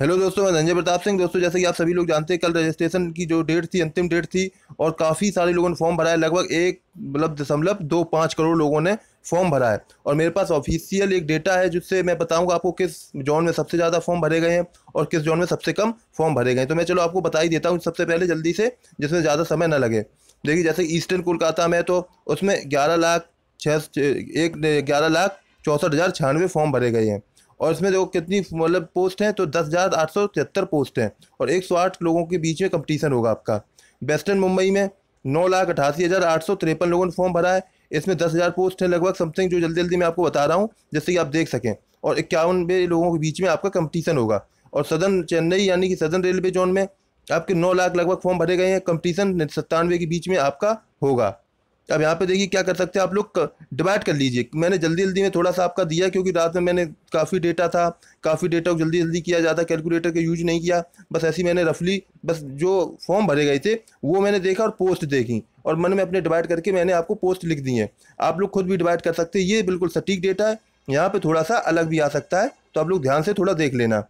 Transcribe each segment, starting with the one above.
hello दोस्तों मैं धनजय प्रताप सिंह दोस्तों जैसे कि आप सभी लोग जानते हैं कल रजिस्ट्रेशन की जो डेट थी अंतिम डेट थी और काफ़ी सारे लोगों ने फॉर्म भरा है लगभग एक मतलब दशमलव दो पाँच करोड़ लोगों ने फॉर्म भरा है और मेरे पास ऑफिशियल एक डेटा है जिससे मैं बताऊंगा आपको किस जोन में सबसे ज़्यादा फॉर्म भरे गए हैं और किस जोन में सबसे कम फॉर्म भरे गए हैं तो मैं चलो आपको बता ही देता हूँ सबसे पहले जल्दी से जिसमें ज़्यादा समय ना लगे देखिए जैसे ईस्टर्न कोलकाता में तो उसमें ग्यारह लाख छः एक ग्यारह लाख चौंसठ हज़ार छियानवे फॉर्म भरे गए हैं और इसमें देखो कितनी मतलब पोस्ट हैं तो दस हज़ार आठ सौ तिहत्तर पोस्ट हैं और एक सौ आठ लोगों के बीच में कंपटीशन होगा आपका वेस्टर्न मुंबई में नौ लाख अठासी हज़ार आठ सौ तिरपन लोगों ने फॉर्म भरा है इसमें दस हज़ार पोस्ट हैं लगभग समथिंग जो जल्दी जल्दी मैं आपको बता रहा हूँ जैसे कि आप देख सकें और इक्यावनबे लोगों के बीच में आपका कंपटीशन होगा और सदर्न चेन्नई यानी कि सदर्न रेलवे जोन में आपके नौ लाख लगभग फॉर्म भरे गए हैं कंपटीशन सत्तानवे के बीच में आपका होगा अब यहाँ पे देखिए क्या कर सकते हैं आप लोग डिवाइड कर लीजिए मैंने जल्दी जल्दी में थोड़ा सा आपका दिया क्योंकि रात में मैंने काफ़ी डेटा था काफ़ी डेटा को जल्दी जल्दी किया ज़्यादा कैलकुलेटर का यूज नहीं किया बस ऐसी मैंने रफली बस जो फॉर्म भरे गए थे वो मैंने देखा और पोस्ट देखी और मन में अपने डिवाइड करके मैंने आपको पोस्ट लिख दी है आप लोग खुद भी डिवाइड कर सकते हैं ये बिल्कुल सटीक डेटा है यहाँ पर थोड़ा सा अलग भी आ सकता है तो आप लोग ध्यान से थोड़ा देख लेना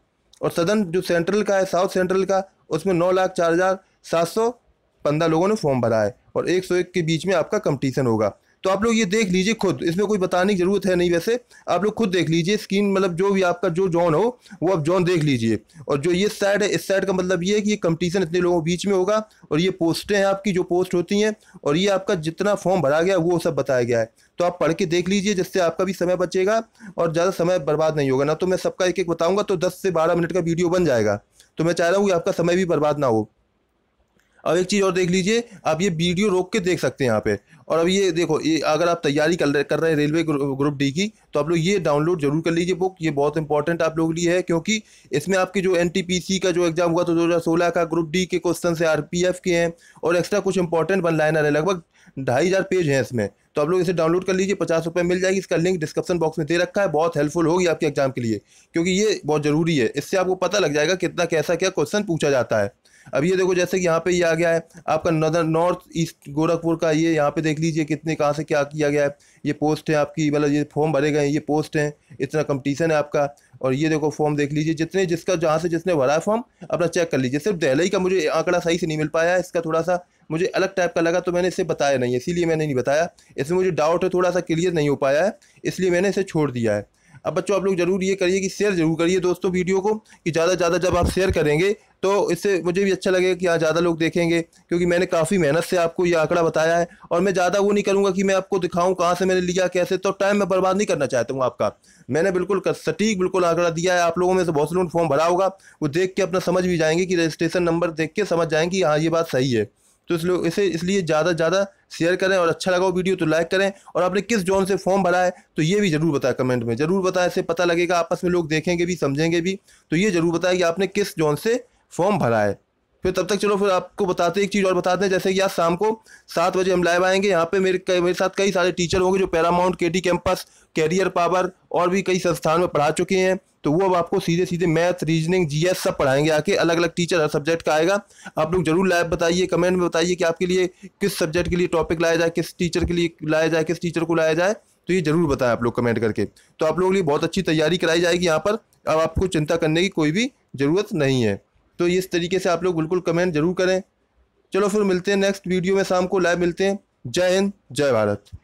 और सदन जो सेंट्रल का है साउथ सेंट्रल का उसमें नौ लाख चार हज़ार सात सौ पंद्रह लोगों ने फॉर्म भरा है और एक सौ एक के बीच में आपका कंपटीशन होगा तो आप लोग ये देख लीजिए खुद इसमें कोई बताने की ज़रूरत है नहीं वैसे आप लोग खुद देख लीजिए स्क्रीन मतलब जो भी आपका जो जॉन हो वो आप जोन देख लीजिए और जो ये साइड है इस साइड का मतलब ये है कि ये कंपटीशन इतने लोगों के बीच में होगा और ये पोस्टें हैं आपकी जो पोस्ट होती हैं और ये आपका जितना फॉर्म भरा गया वो सब बताया गया है तो आप पढ़ के देख लीजिए जिससे आपका भी समय बचेगा और ज़्यादा समय बर्बाद नहीं होगा ना तो मैं सबका एक एक बताऊँगा तो दस से बारह मिनट का वीडियो बन जाएगा तो मैं चाह रहा हूँ कि आपका समय भी बर्बाद ना हो अब एक चीज़ और देख लीजिए आप ये वीडियो रोक के देख सकते हैं यहाँ पे और अब ये देखो ये अगर आप तैयारी कर रहे कर रहे हैं रेलवे ग्रुप डी की तो आप लोग ये डाउनलोड जरूर कर लीजिए बुक ये बहुत इंपॉर्टेंट आप लोग लिए है क्योंकि इसमें आपके जो एन का जो एग्ज़ाम हुआ तो दो का ग्रुप डी के क्वेश्चन से आर के हैं और एक्स्ट्रा कुछ इंपॉर्टेंट वन लाइनर है लगभग ढाई हज़ार पेज हैं इसमें तो आप लोग इसे डाउनलोड कर लीजिए पचास रुपये मिल जाएगी इसका लिंक डिस्क्रिप्शन बॉक्स में दे रखा है बहुत हेल्पफुल होगी आपके एग्जाम के लिए क्योंकि ये बहुत ज़रूरी है इससे आपको पता लग जाएगा कितना कैसा क्या क्वेश्चन पूछा जाता है अब ये देखो जैसे कि यहाँ पे ये आ गया है आपका नदर नॉर्थ ईस्ट गोरखपुर का ये यहाँ पे देख लीजिए कितने कहाँ से क्या किया गया है ये पोस्ट है आपकी मतलब ये फॉर्म भरे गए हैं ये पोस्ट हैं इतना कंपटीशन है आपका और ये देखो फॉर्म देख लीजिए जितने जिसका जहाँ से जिसने भरा है फॉर्म अपना चेक कर लीजिए सिर्फ दहली का मुझे आंकड़ा सही से नहीं मिल पाया इसका थोड़ा सा मुझे अलग टाइप का लगा तो मैंने इसे बताया नहीं इसीलिए मैंने नहीं बताया इसमें मुझे डाउट है थोड़ा सा क्लियर नहीं हो पाया है इसलिए मैंने इसे छोड़ दिया है अब बच्चों आप लोग जरूर ये करिए कि शेयर जरूर करिए दोस्तों वीडियो को कि ज़्यादा से ज़्यादा जब आप शेयर करेंगे तो इससे मुझे भी अच्छा लगेगा कि हाँ ज़्यादा लोग देखेंगे क्योंकि मैंने काफ़ी मेहनत से आपको ये आंकड़ा बताया है और मैं ज़्यादा वो नहीं करूँगा कि मैं आपको दिखाऊँ कहाँ से मैंने लिया कैसे तो टाइम मैं बर्बाद नहीं करना चाहता हूँ आपका मैंने बिल्कुल सटीक बिल्कुल आंकड़ा दिया है आप लोगों में से बहुत से लोगों ने फॉर्म भरा होगा वो देख के अपना समझ भी जाएंगे कि रजिस्ट्रेशन नंबर देख के समझ जाएंगे कि हाँ ये बात सही है तो इसलिए इसे इसलिए ज़्यादा से ज़्यादा शेयर करें और अच्छा लगा वीडियो तो लाइक करें और आपने किस जोन से फॉर्म भरा है तो ये भी ज़रूर बताएं कमेंट में ज़रूर बताएं इससे पता लगेगा आपस में लोग देखेंगे भी समझेंगे भी तो ये ज़रूर बताएं कि आपने किस जोन से फॉर्म भरा है फिर तब तक चलो फिर आपको बताते एक चीज़ और बताते हैं जैसे कि आज शाम को सात बजे हम लाइव आएंगे यहाँ पे मेरे कई मेरे साथ कई सारे टीचर होंगे जो पैरामाउंट के कैंपस कैरियर पावर और भी कई संस्थान में पढ़ा चुके हैं तो वो अब आपको सीधे सीधे मैथ रीजनिंग जीएस सब पढ़ाएंगे आके अलग अलग टीचर हर सब्जेक्ट का आएगा आप लोग जरूर लाइव बताइए कमेंट में बताइए कि आपके लिए किस सब्जेक्ट के लिए टॉपिक लाया जाए किस टीचर के लिए लाया जाए किस टीचर को लाया जाए तो ये जरूर बताएं आप लोग कमेंट करके तो आप लोगों के लिए बहुत अच्छी तैयारी कराई जाएगी यहाँ पर अब आपको चिंता करने की कोई भी ज़रूरत नहीं है तो इस तरीके से आप लोग बिल्कुल कमेंट जरूर करें चलो फिर मिलते हैं नेक्स्ट वीडियो में शाम को लाइव मिलते हैं जय हिंद जय भारत